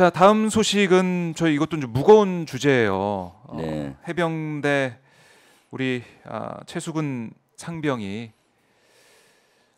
자 다음 소식은 저 이것도 좀 무거운 주제예요. 어, 네. 어, 해병대 우리 아, 최수근 상병이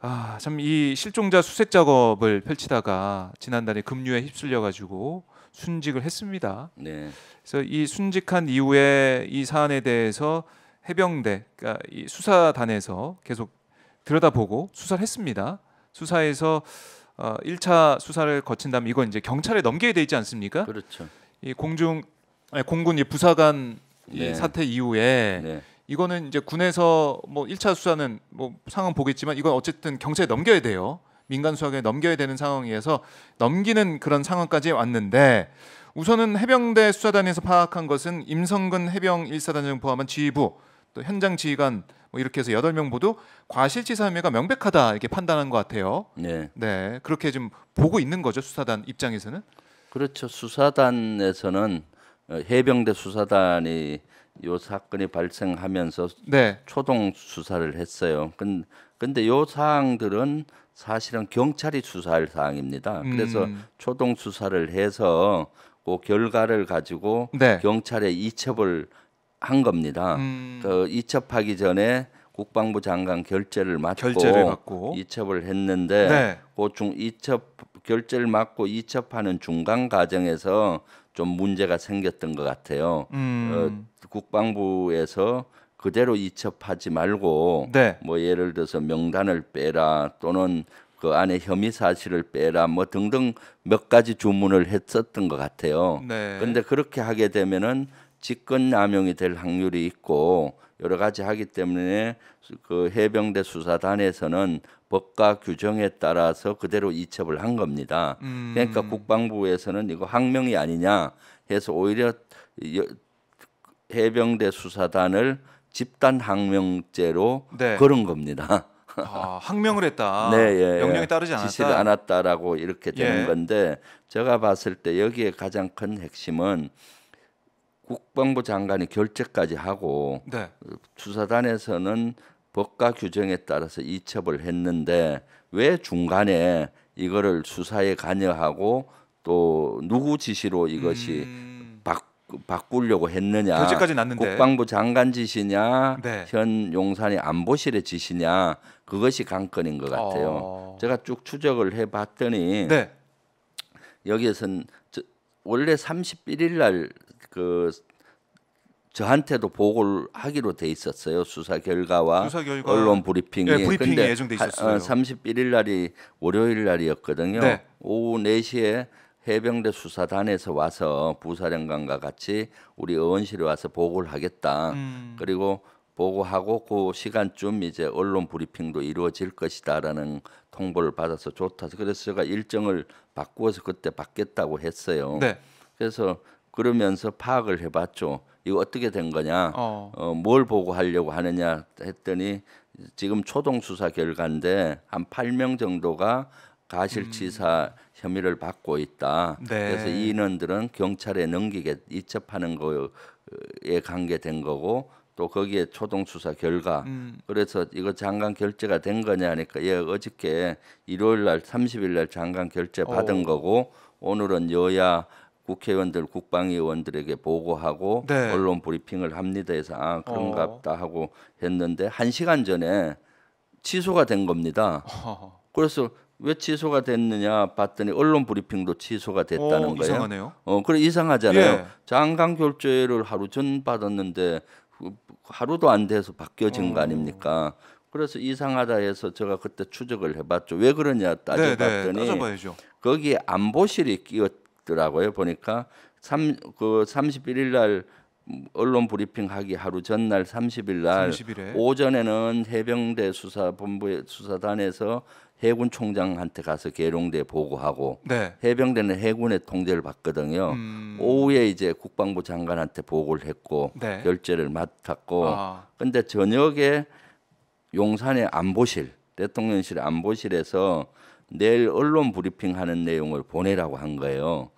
아, 참이 실종자 수색 작업을 펼치다가 지난달에 급류에 휩쓸려 가지고 순직을 했습니다. 네. 그래서 이 순직한 이후에 이 사안에 대해서 해병대 그러니까 이 수사단에서 계속 들여다보고 수사를 했습니다. 수사에서 어, 1차 수사를 거친 다음 이건 이제 경찰에 넘겨야 되지 않습니까? 그렇죠. 이 공중 아니, 공군 이 부사관 네. 사태 이후에 네. 이거는 이제 군에서 뭐 1차 수사는 뭐 상황 보겠지만 이건 어쨌든 경찰에 넘겨야 돼요. 민간 수학에 넘겨야 되는 상황에서 넘기는 그런 상황까지 왔는데 우선은 해병대 수사단에서 파악한 것은 임성근 해병 1사단장 포함한 지휘부 또 현장 지휘관 뭐 이렇게 해서 여덟 명 모두 과실치사 혐의가 명백하다 이렇게 판단한 것 같아요. 네. 네. 그렇게 좀 보고 있는 거죠 수사단 입장에서는. 그렇죠. 수사단에서는 어, 해병대 수사단이 요 사건이 발생하면서 네. 초동 수사를 했어요. 근 근데 요 사항들은 사실은 경찰이 수사할 사항입니다. 음. 그래서 초동 수사를 해서 그 결과를 가지고 네. 경찰에 이첩을 한 겁니다. 음. 그 이첩하기 전에 국방부 장관 결재를 맡고 이첩을 했는데 네. 그중 이첩 결재를 맡고 이첩하는 중간 과정에서 좀 문제가 생겼던 것 같아요. 음. 어, 국방부에서 그대로 이첩하지 말고 네. 뭐 예를 들어서 명단을 빼라 또는 그 안에 혐의 사실을 빼라 뭐 등등 몇 가지 주문을 했었던 것 같아요. 그런데 네. 그렇게 하게 되면은 직권남용이 될 확률이 있고 여러 가지 하기 때문에 그 해병대 수사단에서는 법과 규정에 따라서 그대로 이첩을 한 겁니다. 음. 그러니까 국방부에서는 이거 항명이 아니냐 해서 오히려 해병대 수사단을 집단 항명죄로 네. 걸은 겁니다. 아, 항명을 했다. 네, 예, 명령에 예. 따르지 않았다. 지시를 않았다라고 이렇게 되는 예. 건데 제가 봤을 때 여기에 가장 큰 핵심은 국방부 장관이 결재까지 하고 네. 수사단에서는 법과 규정에 따라서 이첩을 했는데 왜 중간에 이거를 수사에 관여하고 또 누구 지시로 이것이 음... 바, 바꾸려고 했느냐 결재까지 났는데 국방부 장관 지시냐 네. 현 용산의 안보실의 지시냐 그것이 관건인 것 같아요. 어... 제가 쭉 추적을 해봤더니 네. 여기에선 원래 31일 날그 저한테도 보고를 하기로 돼 있었어요. 수사 결과와 수사 결과. 언론 브리핑이. 네, 예, 브리핑이 근데 예정돼 있었어요. 하, 어, 3일 날이 월요일 날이었거든요. 네. 오후 4시에 해병대 수사단에서 와서 부사령관과 같이 우리 의원실에 와서 보고를 하겠다. 음. 그리고 보고하고 그 시간쯤 이제 언론 브리핑도 이루어질 것이다라는 통보를 받아서 좋다. 그래서 제가 일정을 바꾸어서 그때 받겠다고 했어요. 네. 그래서 그러면서 파악을 해봤죠. 이거 어떻게 된 거냐, 어. 어뭘 보고 하려고 하느냐 했더니 지금 초동 수사 결과인데 한 8명 정도가 가실치사 음. 혐의를 받고 있다. 네. 그래서 이 인원들은 경찰에 넘기게 이첩하는 거에 관계된 거고 또 거기에 초동 수사 결과. 음. 그래서 이거 장관 결재가 된 거냐 하니까 예 어저께 일요일 날 30일 날 장관 결재 받은 오. 거고 오늘은 여야 국회의원들 국방위원들에게 보고하고 네. 언론 브리핑을 합니다 해서 아 그런갑다 어. 하고 했는데 한 시간 전에 취소가 된 겁니다. 어 그래서 왜 취소가 됐느냐 봤더니 언론 브리핑도 취소가 됐다는 어, 거예요. 이상하네요. 어, 그래 이상하잖아요. 예. 장관 결재를 하루 전 받았는데 하루도 안 돼서 바뀌어진 어. 거 아닙니까? 그래서 이상하다 해서 제가 그때 추적을 해봤죠. 왜 그러냐 따져봤더니 네, 네. 거기 안보실이 끼어 더라고요. 보니까 3, 그 31일 날 언론 브리핑 하기 하루 전날 30일 날 30일에? 오전에는 해병대 수사 본부의 수사단에서 해군 총장한테 가서 계룡대 보고하고 네. 해병대는 해군의 통제를 받거든요. 음... 오후에 이제 국방부 장관한테 보고를 했고 네. 결재를 맡았고 아. 근데 저녁에 용산의 안보실 대통령실 안보실에서 내일 언론 브리핑 하는 내용을 보내라고 한 거예요.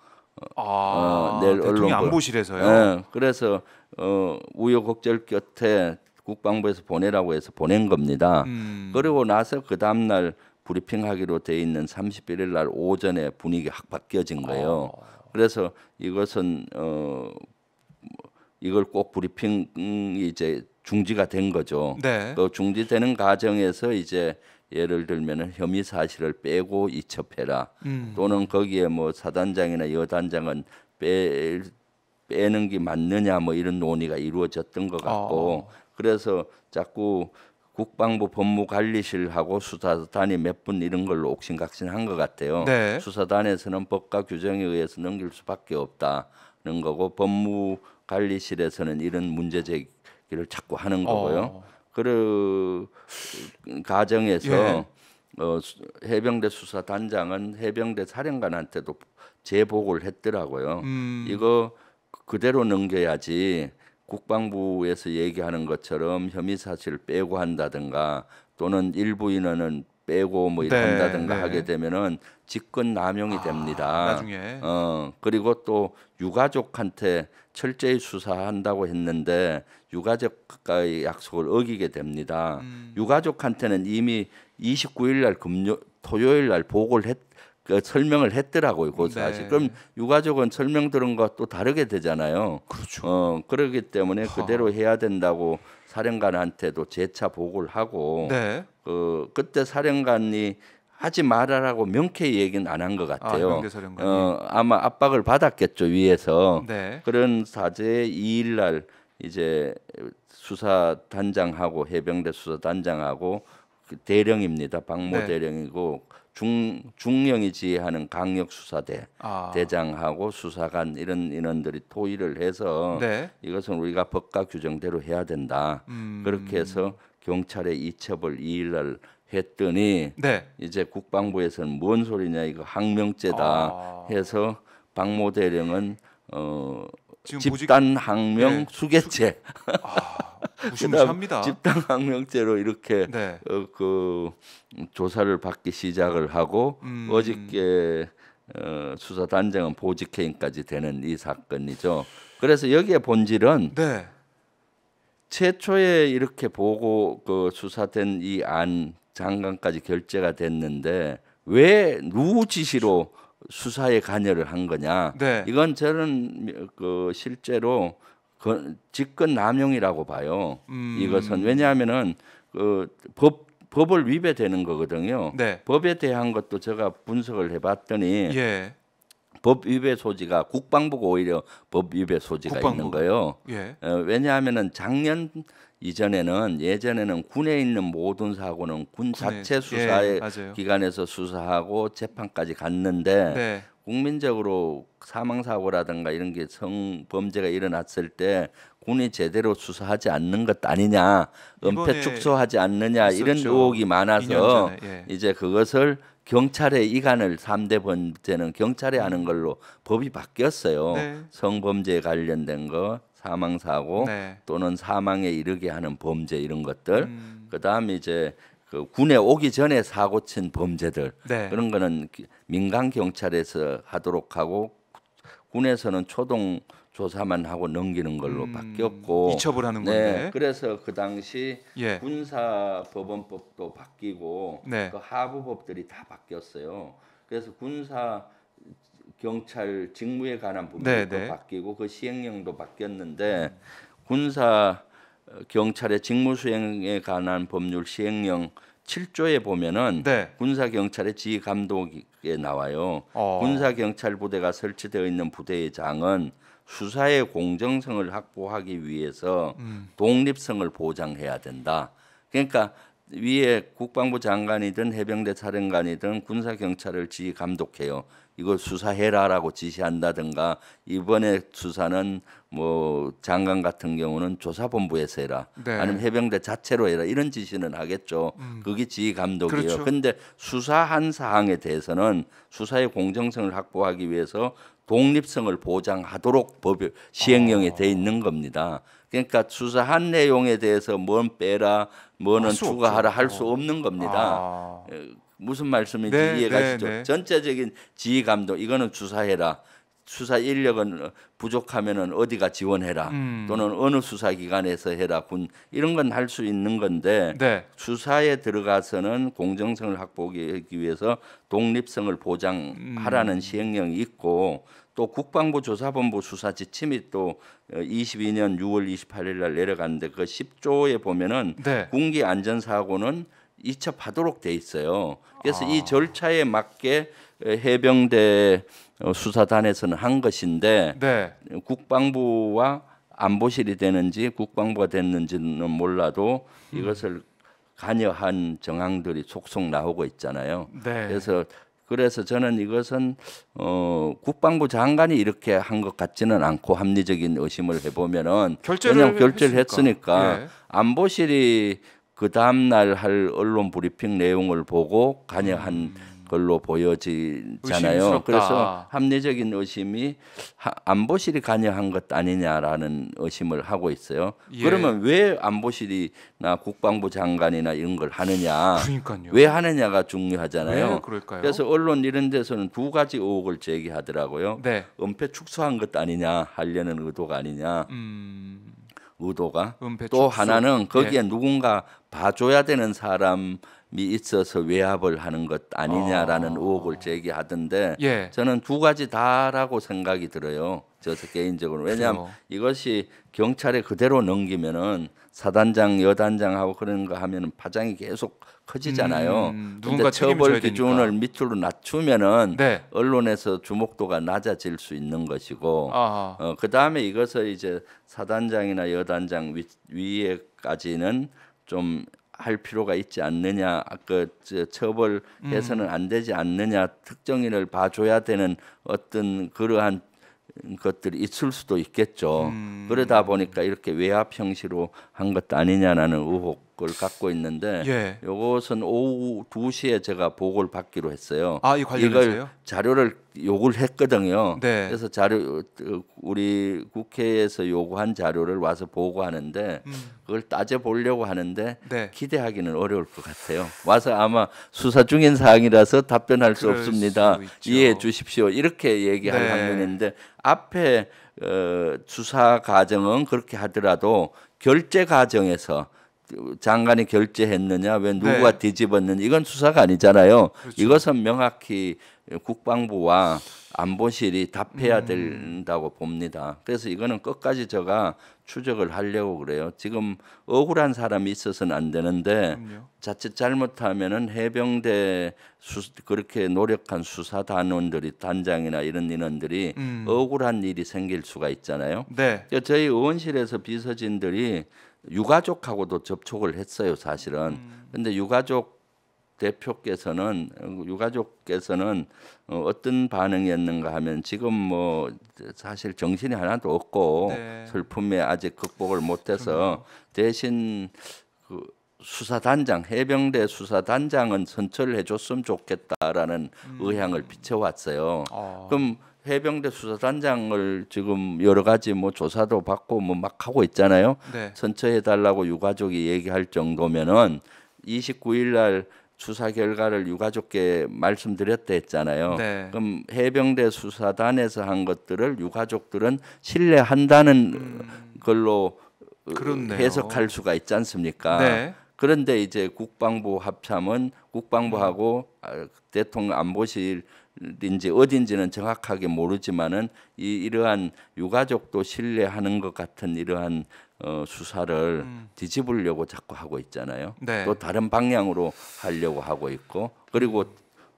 아, 어, 내일 언론 안보실에서요. 네, 그래서 어, 우여곡절 끝에 국방부에서 보내라고 해서 보낸 겁니다. 음. 그리고 나서 그 다음 날 브리핑하기로 돼 있는 31일 날 오전에 분위기 확 바뀌어진 거예요. 어. 그래서 이것은 어, 이걸 꼭 브리핑이 이제 중지가 된 거죠. 네. 그 중지되는 과정에서 이제 예를 들면은 혐의 사실을 빼고 이첩해라 음. 또는 거기에 뭐 사단장이나 여단장은 빼 빼는 게 맞느냐 뭐 이런 논의가 이루어졌던 것 같고 아. 그래서 자꾸 국방부 법무관리실하고 수사단이 몇 분 이런 걸로 옥신각신한 것 같아요. 네. 수사단에서는 법과 규정에 의해서 넘길 수밖에 없다는 거고 법무관리실에서는 이런 문제 제기를 자꾸 하는 어. 거고요. 어. 그런 가정에서 예. 어, 해병대 수사 단장은 해병대 사령관한테도 제보를 했더라고요. 음. 이거 그대로 넘겨야지 국방부에서 얘기하는 것처럼 혐의 사실 을 빼고 한다든가 또는 일부 인원은 빼고 뭐이렇 네, 한다든가 네. 하게 되면은 직권 남용이 아, 됩니다. 나중에. 어 그리고 또 유가족한테 철저히 수사한다고 했는데 유가족과의 약속을 어기게 됩니다. 음. 유가족한테는 이미 29일 날 금요 토요일 날 보고를 했그 설명을 했더라고요. 그 네. 사실. 네. 그럼 유가족은 설명 들은 것또 다르게 되잖아요. 그렇죠. 어, 그렇기 때문에 하. 그대로 해야 된다고 사령관한테도 재차 보고를 하고 네. 어, 그때 사령관이 하지 말아라고 명쾌히 얘기는 안 한것 아, 같아요. 아, 어, 아마 압박을 받았겠죠 위에서 네. 그런 사제 2일날 이제 수사 단장하고 해병대 수사 단장하고 그 대령입니다. 박모 네. 대령이고 중 중령이 지휘하는 강력 수사대 아. 대장하고 수사관 이런 인원들이 토의를 해서 네. 이것은 우리가 법과 규정대로 해야 된다. 음. 그렇게 해서 경찰에 이첩을 2일날 했더니 네. 이제 국방부에서는 뭔 소리냐 이거 항명죄다 아. 해서 박모 대령은 어 집단 항명 네. 수개체 아, 무시무시합니다. 집단 항명죄로 이렇게 네. 어, 그 조사를 받기 시작을 하고 음. 어저께 어, 수사 단장은 보직해임까지 되는 이 사건이죠. 그래서 여기에 본질은 네. 최초에 이렇게 보고 그 수사된 이 안 장관까지 결재가 됐는데 왜 누구 지시로 수사에 관여를 한 거냐. 네. 이건 저는 그 실제로 그 직권 남용이라고 봐요. 음. 이것은 왜냐하면은 그 법 법을 위배되는 거거든요. 네. 법에 대한 것도 제가 분석을 해봤더니 예. 법 위배 소지가 국방부가 오히려 법 위배 소지가 국방부. 있는 거예요. 예. 어, 왜냐하면은 작년 이전에는 예전에는 군에 있는 모든 사고는 군 군에, 자체 수사의 예, 기관에서 수사하고 재판까지 갔는데 네. 국민적으로 사망 사고라든가 이런 게 성범죄가 일어났을 때 군이 제대로 수사하지 않는 것 아니냐, 은폐 축소하지 않느냐 이런 의혹이 많아서 예. 이제 그것을 경찰의 이간을 삼대 번째는 경찰이 음. 하는 걸로 법이 바뀌었어요. 네. 성범죄에 관련된 거, 사망 사고 네. 또는 사망에 이르게 하는 범죄 이런 것들 음. 그다음에 이제 그 군에 오기 전에 사고 친 범죄들 네. 그런 거는 민간 경찰에서 하도록 하고 군에서는 초동 조사만 하고 넘기는 걸로 음, 바뀌었고 이첩을 하는 네. 건데 그래서 그 당시 예. 군사법원법도 바뀌고 네. 그 하부법들이 다 바뀌었어요. 그래서 군사 경찰 직무에 관한 부분도 네네. 네. 바뀌고 그 시행령도 바뀌었는데 군사 어, 경찰의 직무 수행에 관한 법률 시행령 7조에 보면은 네. 군사 경찰의 지휘 감독에 나와요. 어. 군사 경찰 부대가 설치되어 있는 부대의 장은 수사의 공정성을 확보하기 위해서 음. 독립성을 보장해야 된다. 그러니까 위에 국방부 장관이든 해병대 사령관이든 군사 경찰을 지휘 감독해요. 이걸 수사해라라고 지시한다든가 이번에 수사는 뭐 장관 같은 경우는 조사본부에서 해라 네. 아니면 해병대 자체로 해라 이런 지시는 하겠죠. 음. 그게 지휘 감독이에요. 그렇죠. 근데 수사한 사항에 대해서는 수사의 공정성을 확보하기 위해서 독립성을 보장하도록 법 시행령에 아. 돼 있는 겁니다. 그러니까 수사한 내용에 대해서 뭔 빼라, 뭐는 추가하라 할수 어. 없는 겁니다. 아. 무슨 말씀인지 네, 이해가시죠? 네, 네. 전체적인 지휘 감독 이거는 주사해라. 수사 인력은 부족하면은 어디가 지원해라 음. 또는 어느 수사 기관에서 해라 군 이런 건 할 수 있는 건데 네. 수사에 들어가서는 공정성을 확보하기 위해서 독립성을 보장하라는 음. 시행령이 있고 또 국방부 조사본부 수사 지침이 또 22년 6월 28일 날 내려갔는데 그 10조에 보면은 네. 군기 안전 사고는 이첩하도록 돼 있어요. 그래서 아. 이 절차에 맞게 해병대 어, 수사단에서는 한 것인데 네. 국방부와 안보실이 되는지 국방부가 됐는지는 몰라도 음. 이것을 관여한 정황들이 속속 나오고 있잖아요. 네. 그래서 그래서 저는 이것은 어, 국방부 장관이 이렇게 한 것 같지는 않고 합리적인 의심을 해보면은 결제를 결제를 했으니까 네. 안보실이 그 다음 날 할 언론 브리핑 내용을 보고 관여한 음. 걸로 보여지잖아요. 그래서 합리적인 의심이 안보실이 관여한 것 아니냐라는 의심을 하고 있어요. 예. 그러면 왜 안보실이나 국방부 장관이나 이런 걸 하느냐? 그러니까요. 왜 하느냐가 중요하잖아요. 그래서 언론 이런 데서는 두 가지 의혹을 제기하더라고요. 네. 은폐 축소한 것 아니냐, 하려는 의도가 아니냐. 음... 의도가또 하나는 예. 거기에 네. 누군가 봐줘야 되는 사람이 있어서 외압을 하는 것 아니냐라는 아. 의혹을 제기하던데 예. 저는 두 가지 다라고 생각이 들어요. 저 개인적으로 왜냐하면 그렇죠. 이것이 경찰에 그대로 넘기면은 사단장, 여단장하고 그런 거 하면은 파장이 계속 커지잖아요. 음, 누군가 처벌 기준을 밑으로 낮추면은 네. 언론에서 주목도가 낮아질 수 있는 것이고 어, 그다음에 이것을 이제 사단장이나 여단장 위, 위에까지는 좀 할 필요가 있지 않느냐, 그 처벌해서는 음. 안 되지 않느냐, 특정인을 봐줘야 되는 어떤 그러한 것들이 있을 수도 있겠죠. 음. 그러다 보니까 이렇게 외압 형식으로 한 것도 아니냐라는 의혹 걸 갖고 있는데 예. 요것은 오후 2시에 제가 보고를 받기로 했어요. 아, 이 관련해서요? 자료를 요구를 했거든요. 네. 그래서 자료 우리 국회에서 요구한 자료를 와서 보고하는데 음. 그걸 따져 보려고 하는데 네. 기대하기는 어려울 것 같아요. 와서 아마 수사 중인 사항이라서 답변할 수 없습니다. 수 이해해 주십시오. 이렇게 얘기할 확률인데 네. 앞에 어, 수사 과정은 그렇게 하더라도 결제 과정에서 장관이 결재했느냐, 왜 누구가 네. 뒤집었느냐 이건 수사가 아니잖아요. 그렇죠. 이것은 명확히 국방부와 안보실이 답해야 음. 된다고 봅니다. 그래서 이거는 끝까지 제가 추적을 하려고 그래요. 지금 억울한 사람이 있어서는 안 되는데 그럼요. 자칫 잘못하면은 해병대 수, 그렇게 노력한 수사 단원들이 단장이나 이런 인원들이 음. 억울한 일이 생길 수가 있잖아요. 네. 그러니까 저희 의원실에서 비서진들이 유가족하고도 접촉을 했어요, 사실은. 음. 근데 유가족 대표께서는 유가족께서는 어, 어떤 반응이었는가 하면 지금 뭐 사실 정신이 하나도 없고 네. 슬픔에 아직 극복을 못해서 대신 그 수사단장 해병대 수사단장은 선처를 해줬으면 좋겠다라는 음. 의향을 비춰왔어요. 어. 그럼 해병대 수사단장을 지금 여러 가지 뭐 조사도 받고 뭐 막 하고 있잖아요. 네. 선처해달라고 유가족이 얘기할 정도면은 29일 날 수사 결과를 유가족께 말씀드렸다 했잖아요. 네. 그럼 해병대 수사단에서 한 것들을 유가족들은 신뢰한다는 음, 걸로 그렇네요. 해석할 수가 있지 않습니까? 네. 그런데 이제 국방부 합참은 국방부하고 음. 대통령 안보실 인지 어딘지는 정확하게 모르지만은 이 이러한 유가족도 신뢰하는 것 같은 이러한 어, 수사를 음. 뒤집으려고 자꾸 하고 있잖아요. 네. 또 다른 방향으로 하려고 하고 있고 그리고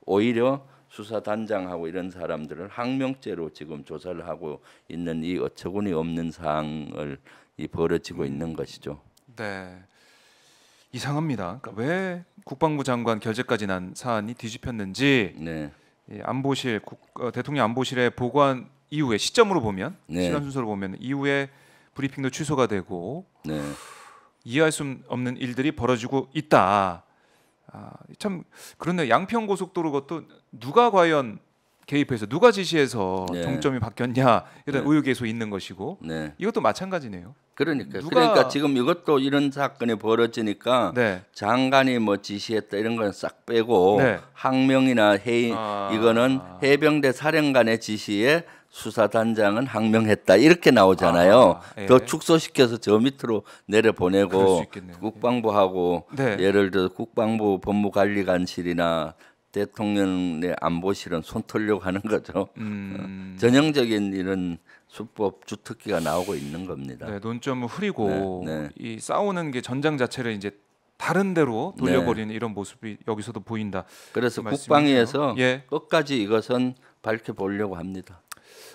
오히려 수사 단장하고 이런 사람들을 항명죄로 지금 조사를 하고 있는 이 어처구니 없는 상황을 이 벌어지고 있는 것이죠. 네. 이상합니다. 그러니까 왜 국방부 장관 결재까지 난 사안이 뒤집혔는지 네. 예, 안보실 국, 어, 대통령 안보실의 보관 이후에 시점으로 보면 네. 시간 순서로 보면 이후에 브리핑도 취소가 되고 네. 이해할 수 없는 일들이 벌어지고 있다. 아, 참 그런데 양평 고속도로 것도 누가 과연 개입해서 누가 지시해서 네. 정점이 바뀌었냐 이런 네. 의혹이 계 있는 것이고 네. 이것도 마찬가지네요. 그러니까 누가... 그러니까 지금 이것도 이런 사건이 벌어지니까 네. 장관이 뭐 지시했다 이런 건 싹 빼고 네. 항명이나 해인 아... 이거는 해병대 사령관의 지시에 수사단장은 항명했다 이렇게 나오잖아요. 아, 예. 더 축소시켜서 저 밑으로 내려 보내고 국방부하고 네. 예를 들어 국방부 법무관리관실이나 대통령의 안보실은 손 털려고 하는 거죠. 음. 어, 전형적인 이런 수법 주특기가 나오고 있는 겁니다. 네, 논점을 흐리고 네, 네. 이 싸우는 게 전장 자체를 이제 다른 데로 네. 돌려버리는 이런 모습이 여기서도 보인다. 그래서 국방위에서 예. 끝까지 이것은 밝혀보려고 합니다.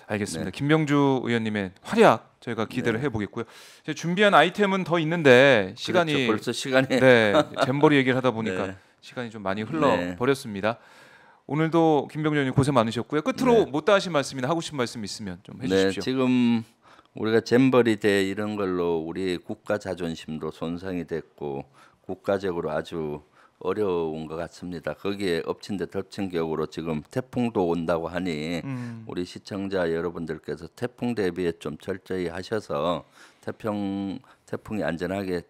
알겠습니다. 네. 김병주 의원님의 활약 저희가 기대를 네. 해보겠고요. 준비한 아이템은 더 있는데 시간이 그렇죠, 벌써 시간이 네 잼버리 얘기를 하다 보니까 시간이 좀 많이 흘러 네. 버렸습니다. 네. 오늘도 김병준 의 고생 많으셨고요. 끝으로 네. 못다 하신 말씀이나 하고 싶은 말씀 있으면 좀 네, 해주십시오. 네, 지금 우리가 잼버리 대 이런 걸로 우리 국가 자존심도 손상이 됐고 국가적으로 아주 어려운 것 같습니다. 거기에 엎친 데 덮친 격으로 지금 태풍도 온다고 하니 음. 우리 시청자 여러분들께서 태풍 대비에 좀 철저히 하셔서 태풍 태풍이 안전하게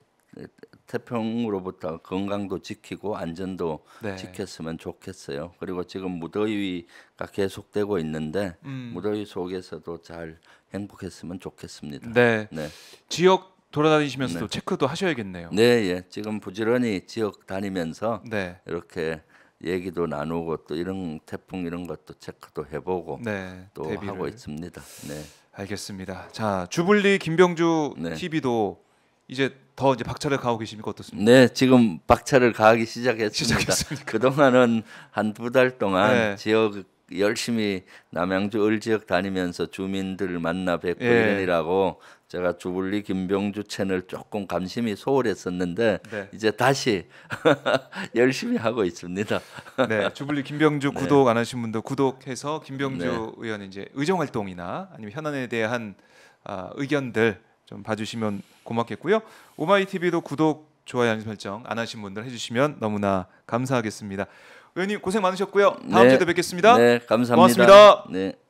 태풍으로부터 건강도 지키고 안전도 네. 지켰으면 좋겠어요. 그리고 지금 무더위가 계속되고 있는데 음. 무더위 속에서도 잘 행복했으면 좋겠습니다. 네. 네. 지역 돌아다니시면서도 네. 체크도 하셔야겠네요. 네, 예. 지금 부지런히 지역 다니면서 네. 이렇게 얘기도 나누고 또 이런 태풍 이런 것도 체크도 해보고 네, 또 데뷔를. 하고 있습니다. 네. 알겠습니다. 자 주블리 김병주 네. TV도 이제 더 이제 박차를 가하고 계십니까 어떻습니까? 네, 지금 박차를 가기 시작했습니다. 그 동안은 한 두 달 동안 네. 지역 열심히 남양주 을 지역 다니면서 주민들 만나 뵙고 예. 이라고 제가 주불리 김병주 채널 조금 감심이 소홀했었는데 네. 이제 다시 열심히 하고 있습니다. 네, 주불리 김병주 네. 구독 안 하신 분들 구독해서 김병주 네. 의원 이제 의정 활동이나 아니면 현안에 대한 아, 의견들 좀 봐주시면 고맙겠고요. 오마이 TV도 구독, 좋아요, 알림 설정 안 하신 분들 해주시면 너무나 감사하겠습니다. 의원님 고생 많으셨고요. 다음 네, 주에도 뵙겠습니다. 네, 감사합니다. 고맙습니다. 네.